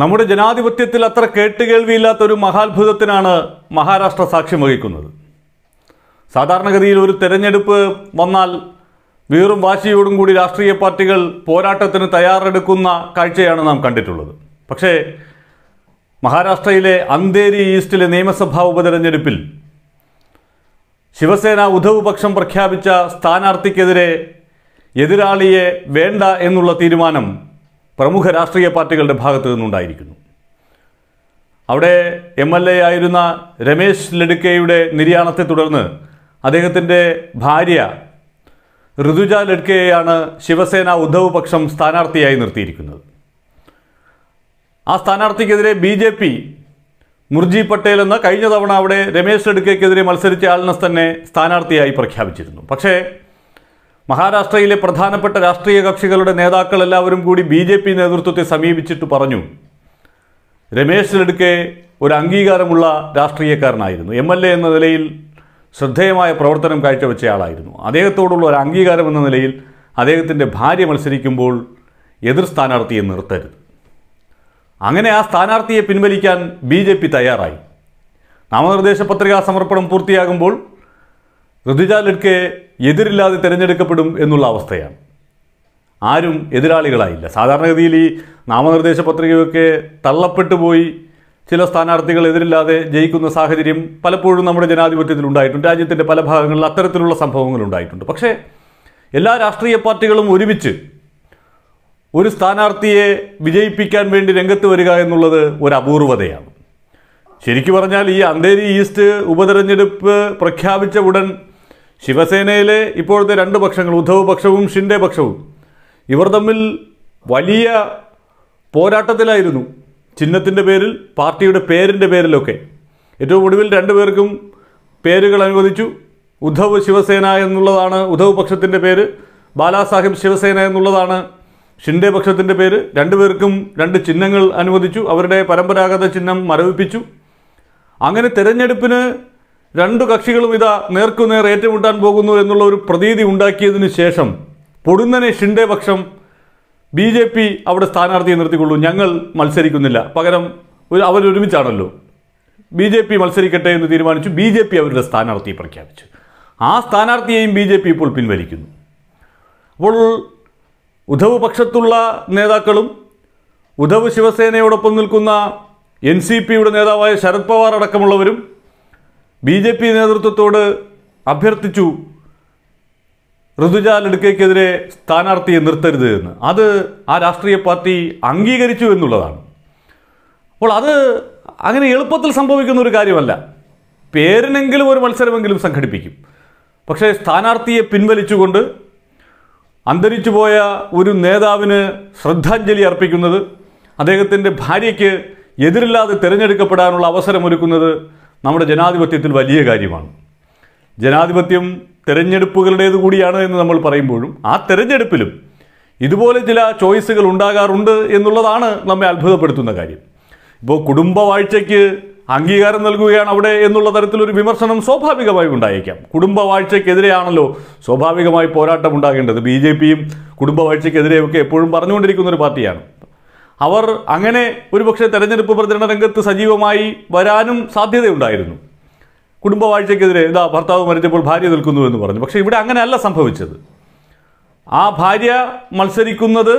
നമ്മുടെ ജനാധിപത്യത്തിൽ അത്ര കേട്ടുകേൾവിയില്ലാത്ത ഒരു മഹാത്ഭുതത്തിനാണ് മഹാരാഷ്ട്ര സാക്ഷ്യം വഹിക്കുന്നത് സാധാരണഗതിയിൽ ഒരു തെരഞ്ഞെടുപ്പ് വന്നാൽ വീറും വാശിയോടും കൂടി രാഷ്ട്രീയ പാർട്ടികൾ പോരാട്ടത്തിന് തയ്യാറെടുക്കുന്ന കാഴ്ചയാണ് നാം കണ്ടിട്ടുള്ളത് പക്ഷേ മഹാരാഷ്ട്രയിലെ അന്തേരി ഈസ്റ്റിലെ നിയമസഭാ ഉപതെരഞ്ഞെടുപ്പിൽ ശിവസേന ഉദ്ധവ് പക്ഷം പ്രഖ്യാപിച്ച സ്ഥാനാർത്ഥിക്കെതിരെ എതിരാളിയെ വേണ്ട എന്നുള്ള തീരുമാനം പ്രമുഖ രാഷ്ട്രീയ പാർട്ടികളുടെ ഭാഗത്തു നിന്നുണ്ടായിരിക്കുന്നു അവിടെ എം എൽ എ ആയിരുന്ന രമേശ് ലഡ്കയുടെ നിര്യാണത്തെ തുടർന്ന് അദ്ദേഹത്തിൻ്റെ ഭാര്യ ഋതുജ ലഡ്കയെയാണ് ശിവസേന ഉദ്ധവ് പക്ഷം സ്ഥാനാർത്ഥിയായി നിർത്തിയിരിക്കുന്നത് ആ സ്ഥാനാർത്ഥിക്കെതിരെ B J P Murji Patel എന്ന കഴിഞ്ഞ തവണ അവിടെ രമേശ് ലഡ്കയ്ക്കെതിരെ മത്സരിച്ച ആളിനെ തന്നെ സ്ഥാനാർത്ഥിയായി പ്രഖ്യാപിച്ചിരുന്നു പക്ഷേ മഹാരാഷ്ട്രയിലെ പ്രധാനപ്പെട്ട രാഷ്ട്രീയ കക്ഷികളുടെ നേതാക്കൾ എല്ലാവരും കൂടി ബി ജെ പി നേതൃത്വത്തെ സമീപിച്ചിട്ട് പറഞ്ഞു രമേശ് ലെടുക്കെ ഒരു അംഗീകാരമുള്ള രാഷ്ട്രീയക്കാരനായിരുന്നു എം എൽ എ എന്ന നിലയിൽ ശ്രദ്ധേയമായ പ്രവർത്തനം കാഴ്ചവെച്ചയാളായിരുന്നു അദ്ദേഹത്തോടുള്ള ഒരു അംഗീകാരം എന്ന നിലയിൽ അദ്ദേഹത്തിൻ്റെ ഭാര്യ മത്സരിക്കുമ്പോൾ എതിർ സ്ഥാനാർത്ഥിയെ നിർത്തരുത് അങ്ങനെ ആ സ്ഥാനാർത്ഥിയെ പിൻവലിക്കാൻ ബി തയ്യാറായി നാമനിർദ്ദേശ പത്രികാ സമർപ്പണം പൂർത്തിയാകുമ്പോൾ ഋതുജ ലഡ്കെ എതിരില്ലാതെ തിരഞ്ഞെടുക്കപ്പെടും എന്നുള്ള അവസ്ഥയാണ് ആരും എതിരാളികളായില്ല സാധാരണഗതിയിൽ ഈ നാമനിർദ്ദേശ പത്രികയൊക്കെ തള്ളപ്പെട്ടു പോയി ചില സ്ഥാനാർത്ഥികൾ എതിരില്ലാതെ ജയിക്കുന്ന സാഹചര്യം പലപ്പോഴും നമ്മുടെ ജനാധിപത്യത്തിൽ ഉണ്ടായിട്ടുണ്ട് രാജ്യത്തിൻ്റെ പല ഭാഗങ്ങളിൽ അത്തരത്തിലുള്ള സംഭവങ്ങൾ ഉണ്ടായിട്ടുണ്ട് പക്ഷേ എല്ലാ രാഷ്ട്രീയ പാർട്ടികളും ഒരുമിച്ച് ഒരു സ്ഥാനാർത്ഥിയെ വിജയിപ്പിക്കാൻ വേണ്ടി രംഗത്ത് വരിക എന്നുള്ളത് ഒരു അപൂർവതയാണ് ശരിക്കു പറഞ്ഞാൽ ഈ അന്തേരി ഈസ്റ്റ് ഉപതെരഞ്ഞെടുപ്പ് പ്രഖ്യാപിച്ച ഉടൻ ശിവസേനയിലെ ഇപ്പോഴത്തെ രണ്ട് പക്ഷങ്ങൾ ഉദ്ധവ് പക്ഷവും ഷിൻഡെ പക്ഷവും ഇവർ തമ്മിൽ വലിയ പോരാട്ടത്തിലായിരുന്നു ചിഹ്നത്തിൻ്റെ പേരിൽ പാർട്ടിയുടെ പേരിൻ്റെ പേരിലൊക്കെ ഏറ്റവും ഒടുവിൽ രണ്ടുപേർക്കും പേരുകൾ അനുവദിച്ചു ഉദ്ധവ് ശിവസേന എന്നുള്ളതാണ് ഉദ്ധവ് പക്ഷത്തിൻ്റെ പേര് ബാലാസാഹിബ് ശിവസേന എന്നുള്ളതാണ് ഷിൻഡെ പക്ഷത്തിൻ്റെ പേര് രണ്ടുപേർക്കും രണ്ട് ചിഹ്നങ്ങൾ അനുവദിച്ചു അവരുടെ പരമ്പരാഗത ചിഹ്നം മരവിപ്പിച്ചു അങ്ങനെ തെരഞ്ഞെടുപ്പിന് രണ്ടു കക്ഷികളും ഇതാ നേർക്കുനേർ ഏറ്റുമുട്ടാൻ പോകുന്നു എന്നുള്ള ഒരു പ്രതീതി ഉണ്ടാക്കിയതിന് ശേഷം പൊടുന്നനെ ഷിൻഡെ പക്ഷം ബി ജെ പി അവിടെ സ്ഥാനാർത്ഥിയെ നിർത്തിക്കൊള്ളൂ ഞങ്ങൾ മത്സരിക്കുന്നില്ല പകരം ഒരു അവരൊരുമിച്ചാണല്ലോ ബി ജെ പി മത്സരിക്കട്ടെ എന്ന് തീരുമാനിച്ചു ബി ജെ പി അവരുടെ സ്ഥാനാർത്ഥിയെ പ്രഖ്യാപിച്ചു ആ സ്ഥാനാർത്ഥിയെയും ബി ജെ പി ഇപ്പോൾ പിൻവലിക്കുന്നു അപ്പോൾ ഉദ്ധവ് പക്ഷത്തുള്ള നേതാക്കളും ഉദ്ധവ് ശിവസേനയോടൊപ്പം നിൽക്കുന്ന എൻ സി പിയുടെ നേതാവായ ശരത് പവാർ അടക്കമുള്ളവരും ബി ജെ പി നേതൃത്വത്തോട് അഭ്യർത്ഥിച്ചു ഋതുജ ലഡ്കയ്ക്കെതിരെ സ്ഥാനാർത്ഥിയെ നിർത്തരുത് എന്ന് അത് ആ രാഷ്ട്രീയ പാർട്ടി അംഗീകരിച്ചു എന്നുള്ളതാണ് അപ്പോൾ അത് അങ്ങനെ എളുപ്പത്തിൽ സംഭവിക്കുന്ന ഒരു കാര്യമല്ല പേരിനെങ്കിലും ഒരു മത്സരമെങ്കിലും സംഘടിപ്പിക്കും പക്ഷേ സ്ഥാനാർത്ഥിയെ പിൻവലിച്ചുകൊണ്ട് അന്തരിച്ചു പോയ ഒരു നേതാവിന് ശ്രദ്ധാഞ്ജലി അർപ്പിക്കുന്നത് അദ്ദേഹത്തിൻ്റെ ഭാര്യയ്ക്ക് എതിരില്ലാതെ തിരഞ്ഞെടുക്കപ്പെടാനുള്ള അവസരമൊരുക്കുന്നത് നമ്മുടെ ജനാധിപത്യത്തിൽ വലിയ കാര്യമാണ് ജനാധിപത്യം തിരഞ്ഞെടുപ്പുകളുടേത് കൂടിയാണ് എന്ന് നമ്മൾ പറയുമ്പോഴും ആ തിരഞ്ഞെടുപ്പിലും ഇതുപോലെ ചില ചോയ്സുകൾ ഉണ്ടാകാറുണ്ട് എന്നുള്ളതാണ് നമ്മെ അത്ഭുതപ്പെടുത്തുന്ന കാര്യം ഇപ്പോൾ കുടുംബവാഴ്ചയ്ക്ക് അംഗീകാരം നൽകുകയാണ് അവിടെ എന്നുള്ള തരത്തിലൊരു വിമർശനം സ്വാഭാവികമായി ഉണ്ടായേക്കാം കുടുംബവാഴ്ചയ്ക്കെതിരെയാണല്ലോ സ്വാഭാവികമായി പോരാട്ടം ഉണ്ടാകേണ്ടത് ബി ജെ പിയും കുടുംബവാഴ്ചയ്ക്കെതിരെയൊക്കെ എപ്പോഴും പറഞ്ഞുകൊണ്ടിരിക്കുന്ന ഒരു പാർട്ടിയാണ് അവർ അങ്ങനെ ഒരുപക്ഷെ തെരഞ്ഞെടുപ്പ് പ്രചരണ രംഗത്ത് സജീവമായി വരാനും സാധ്യതയുണ്ടായിരുന്നു കുടുംബവാഴ്ചയ്ക്കെതിരെ ഇതാ ഭർത്താവ് മരിച്ചപ്പോൾ ഭാര്യ നിൽക്കുന്നു എന്ന് പറഞ്ഞു പക്ഷേ ഇവിടെ അങ്ങനെയല്ല സംഭവിച്ചത് ആ ഭാര്യ മത്സരിക്കുന്നത്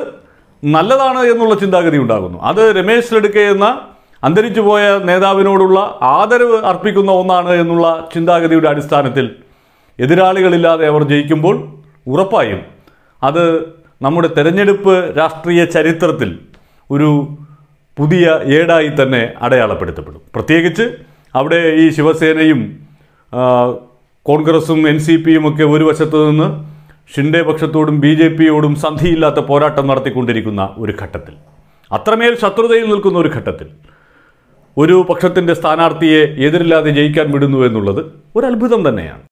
നല്ലതാണ് എന്നുള്ള ചിന്താഗതി ഉണ്ടാകുന്നു അത് രമേശ് ലടുക്കെ എന്ന അന്തരിച്ചു പോയ നേതാവിനോടുള്ള ആദരവ് അർപ്പിക്കുന്ന ഒന്നാണ് എന്നുള്ള ചിന്താഗതിയുടെ അടിസ്ഥാനത്തിൽ എതിരാളികളില്ലാതെ അവർ ജയിക്കുമ്പോൾ ഉറപ്പായും അത് നമ്മുടെ തെരഞ്ഞെടുപ്പ് രാഷ്ട്രീയ ചരിത്രത്തിൽ ഒരു പുതിയ ഏടായി തന്നെ അടയാളപ്പെടുത്തപ്പെടും പ്രത്യേകിച്ച് അവിടെ ഈ ശിവസേനയും കോൺഗ്രസും എൻ സി പിയും ഒക്കെ ഒരു വശത്ത് നിന്ന് ഷിൻഡേ പക്ഷത്തോടും ബി ജെ പിയോടും സന്ധിയില്ലാത്ത പോരാട്ടം നടത്തിക്കൊണ്ടിരിക്കുന്ന ഒരു ഘട്ടത്തിൽ അത്രമേൽ ശത്രുതയിൽ നിൽക്കുന്ന ഒരു ഘട്ടത്തിൽ ഒരു പക്ഷത്തിൻ്റെ സ്ഥാനാർത്ഥിയെ എതിരില്ലാതെ ജയിക്കാൻ വിടുന്നു എന്നുള്ളത് ഒരു അത്ഭുതം തന്നെയാണ്